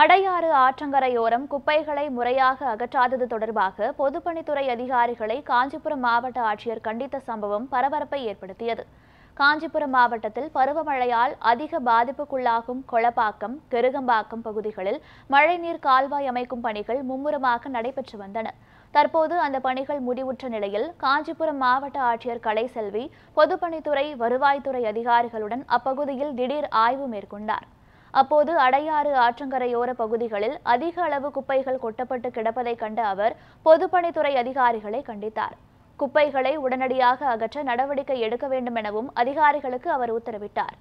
அடையாறு ஆற்றங்கரையோரம் குப்பைகளை முறையாக அகற்றாதது தொடர்பாக பொதுப்பணித்துறை அதிகாரிகளை காஞ்சிபுரம் மாவட்ட ஆட்சியர் கண்டித்த சம்பவம் பரபரப்பை ஏற்படுத்தியது காஞ்சிபுரம் மாவட்டத்தில் பருவமழையால் அதிக பாதிப்புக்குள்ளாகும் கொளப்பாக்கம் கெருகம்பாக்கம் பகுதிகளில் மழைநீர் கால்வாய் அமைக்கும் பணிகள் மும்முரமாக நடைபெற்று வந்தன தற்போது அந்த பணிகள் முடிவுற்ற நிலையில் காஞ்சிபுரம் மாவட்ட ஆட்சியர் கலைசெல்வி பொதுப்பணித்துறை வருவாய்த்துறை அதிகாரிகளுடன் அப்பகுதியில் திடீர் ஆய்வு மேற்கொண்டார் அப்போது அடையாறு ஆற்றங்கரையோர பகுதிகளில் அதிக அளவு குப்பைகள் கொட்டப்பட்டு கிடப்பதை கண்ட அவர் பொதுப்பணித்துறை அதிகாரிகளை கண்டித்தார் குப்பைகளை உடனடியாக அகற்ற நடவடிக்கை எடுக்க வேண்டும் எனவும் அதிகாரிகளுக்கு அவர் உத்தரவிட்டார்